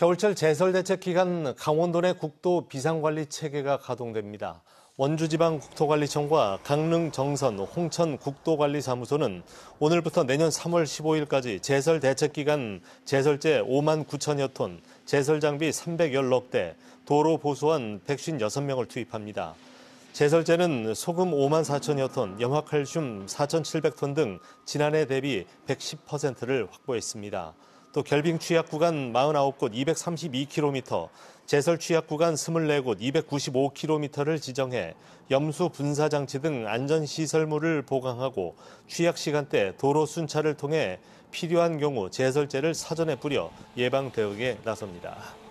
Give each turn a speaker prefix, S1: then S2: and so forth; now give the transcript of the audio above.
S1: 겨울철 제설 대책 기간 강원도 내 국도 비상관리 체계가 가동됩니다. 원주지방국토관리청과 강릉 정선 홍천 국도관리사무소는 오늘부터 내년 3월 15일까지 제설 대책 기간 제설제 5만 9천여 톤, 제설 장비 310억 대, 도로 보수원 156명을 투입합니다. 제설제는 소금 5만 4천여 톤, 염화칼슘 4,700톤 등 지난해 대비 110%를 확보했습니다. 또 결빙 취약 구간 49곳 232km, 제설 취약 구간 24곳 295km를 지정해 염수 분사 장치 등 안전 시설물을 보강하고 취약 시간대 도로 순찰을 통해 필요한 경우 제설제를 사전에 뿌려 예방 대응에 나섭니다.